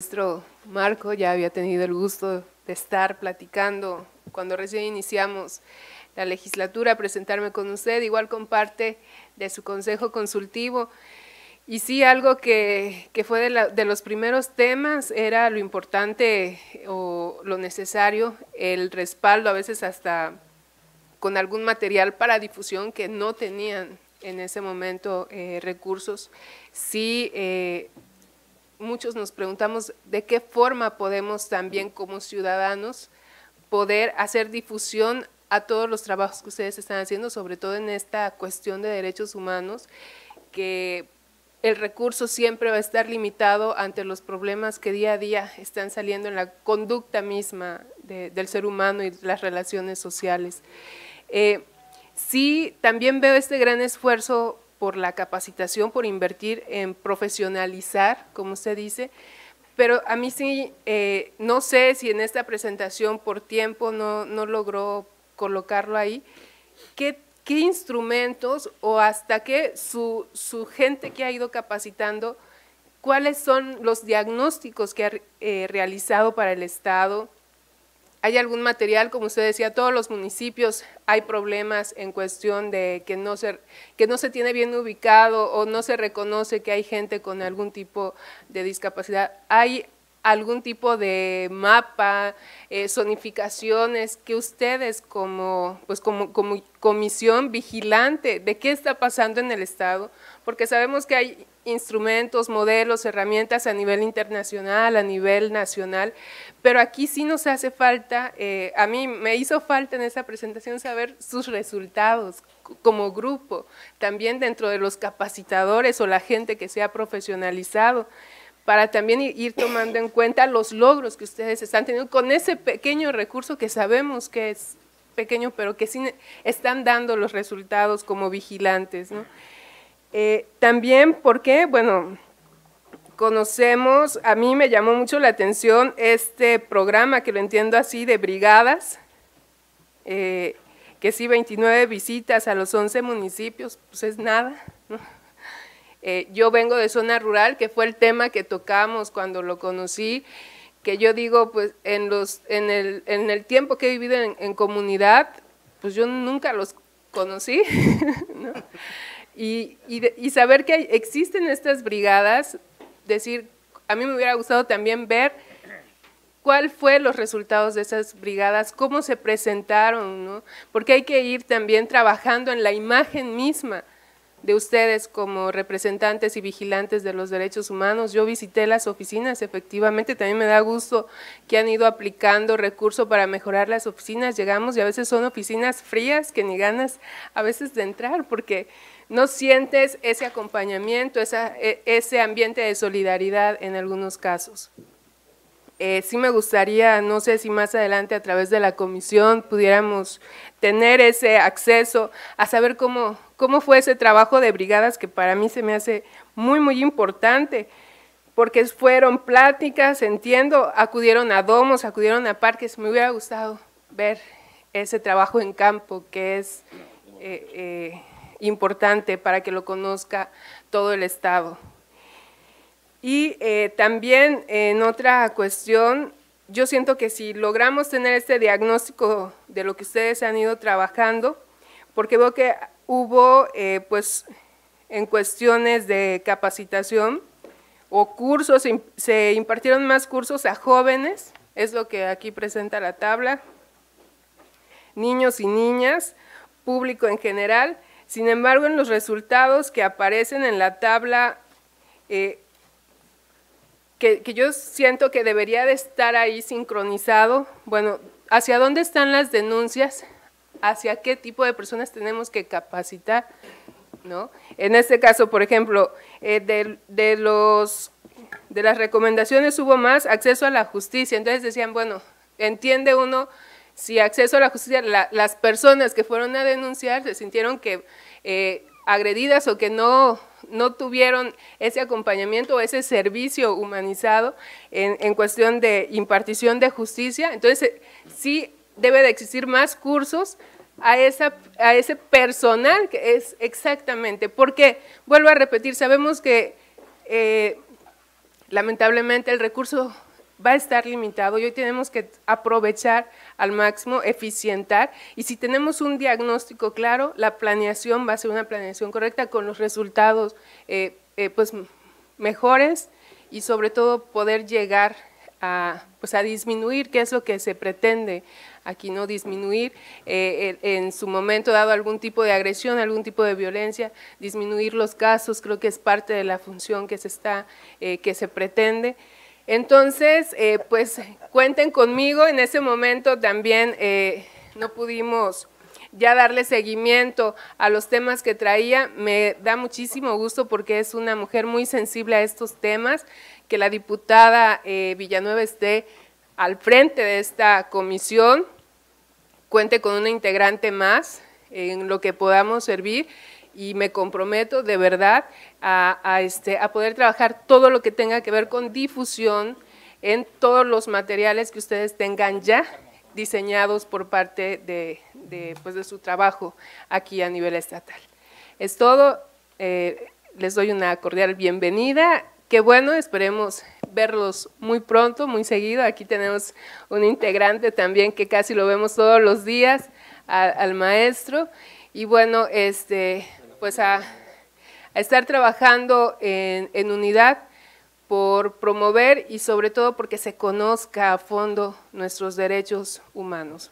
Nuestro Marco ya había tenido el gusto de estar platicando cuando recién iniciamos la legislatura, presentarme con usted, igual con parte de su consejo consultivo. Y sí, algo que, fue de, los primeros temas era lo importante eh, o lo necesario, el respaldo a veces hasta con algún material para difusión que no tenían en ese momento eh, recursos. Sí, eh, muchos nos preguntamos de qué forma podemos también como ciudadanos poder hacer difusión a todos los trabajos que ustedes están haciendo, sobre todo en esta cuestión de derechos humanos, que el recurso siempre va a estar limitado ante los problemas que día a día están saliendo en la conducta misma del ser humano y las relaciones sociales. Eh, sí, también veo este gran esfuerzo por la capacitación, por invertir en profesionalizar, como usted dice, pero a mí sí, eh, no sé si en esta presentación por tiempo no, logró colocarlo ahí, ¿qué, instrumentos o hasta qué su, gente que ha ido capacitando, cuáles son los diagnósticos que ha eh, realizado para el Estado? hay algún material, como usted decía, todos los municipios hay problemas en cuestión de que no se, que no se tiene bien ubicado o no se reconoce que hay gente con algún tipo de discapacidad. Hay algún tipo de mapa, sonificaciones, eh, zonificaciones, que ustedes como, pues como, comisión vigilante de qué está pasando en el Estado, porque sabemos que hay instrumentos, modelos, herramientas a nivel internacional, a nivel nacional, pero aquí sí nos hace falta, eh, a mí me hizo falta en esa presentación saber sus resultados como grupo, también dentro de los capacitadores o la gente que se ha profesionalizado, para también ir tomando en cuenta los logros que ustedes están teniendo con ese pequeño recurso que sabemos que es pequeño, pero que sí están dando los resultados como vigilantes. ¿no? Eh, también porque, bueno, conocemos, a mí me llamó mucho la atención este programa, que lo entiendo así, de brigadas, eh, que sí, 29 visitas a los 11 municipios, pues es nada, ¿no? Eh, yo vengo de zona rural, que fue el tema que tocamos cuando lo conocí, que yo digo, pues en, el, tiempo que he vivido en, comunidad, pues yo nunca los conocí. Y, saber que existen estas brigadas, decir, a mí me hubiera gustado también ver cuál fue los resultados de esas brigadas, cómo se presentaron, ¿no? porque hay que ir también trabajando en la imagen misma, de ustedes como representantes y vigilantes de los derechos humanos. Yo visité las oficinas, efectivamente, también me da gusto que han ido aplicando recursos para mejorar las oficinas. Llegamos y a veces son oficinas frías que ni ganas a veces de entrar porque no sientes ese acompañamiento, e, ese ambiente de solidaridad en algunos casos. Eh, sí me gustaría, no sé si más adelante a través de la comisión pudiéramos tener ese acceso a saber cómo, cómo fue ese trabajo de brigadas que para mí se me hace muy, muy importante, porque fueron pláticas, entiendo, acudieron a domos, acudieron a parques, me hubiera gustado ver ese trabajo en campo que es eh, eh, importante para que lo conozca todo el Estado. Y eh, también en otra cuestión, yo siento que si logramos tener este diagnóstico de lo que ustedes han ido trabajando, porque veo que hubo eh, pues en cuestiones de capacitación o cursos, se impartieron más cursos a jóvenes, es lo que aquí presenta la tabla, niños y niñas, público en general. Sin embargo, en los resultados que aparecen en la tabla, eh, que, yo siento que debería de estar ahí sincronizado, bueno, hacia dónde están las denuncias, hacia qué tipo de personas tenemos que capacitar, ¿no? En este caso, por ejemplo, eh, de, de, los, de las recomendaciones hubo más acceso a la justicia, entonces decían, bueno, entiende uno si acceso a la justicia, las personas que fueron a denunciar se sintieron que eh, agredidas o que no, no tuvieron ese acompañamiento o ese servicio humanizado en, cuestión de impartición de justicia. Entonces, eh, sí debe de existir más cursos a, esa, a ese personal que es exactamente, porque, vuelvo a repetir, sabemos que eh, lamentablemente el recurso va a estar limitado y hoy tenemos que aprovechar al máximo, eficientar y si tenemos un diagnóstico claro, la planeación va a ser una planeación correcta con los resultados eh, eh, pues mejores y sobre todo poder llegar pues, a, disminuir, que es lo que se pretende aquí, ¿no? Disminuir eh, en su momento dado algún tipo de agresión, algún tipo de violencia, disminuir los casos, creo que es parte de la función que se está, que se pretende. Entonces, eh, pues cuenten conmigo, en ese momento también eh, no pudimos ya darle seguimiento a los temas que traía. Me da muchísimo gusto porque es una mujer muy sensible a estos temas, que la diputada eh, Villanueva esté al frente de esta comisión, cuente con una integrante más en lo que podamos servir y me comprometo de verdad a, este, a poder trabajar todo lo que tenga que ver con difusión en todos los materiales que ustedes tengan ya diseñados por parte de, de pues, su trabajo aquí a nivel estatal. Es todo, eh, les doy una cordial bienvenida, qué bueno, esperemos verlos muy pronto, muy seguido. Aquí tenemos un integrante también que casi lo vemos todos los días, al maestro. Y bueno, este, pues a, estar trabajando en, unidad por promover y sobre todo porque se conozca a fondo nuestros derechos humanos.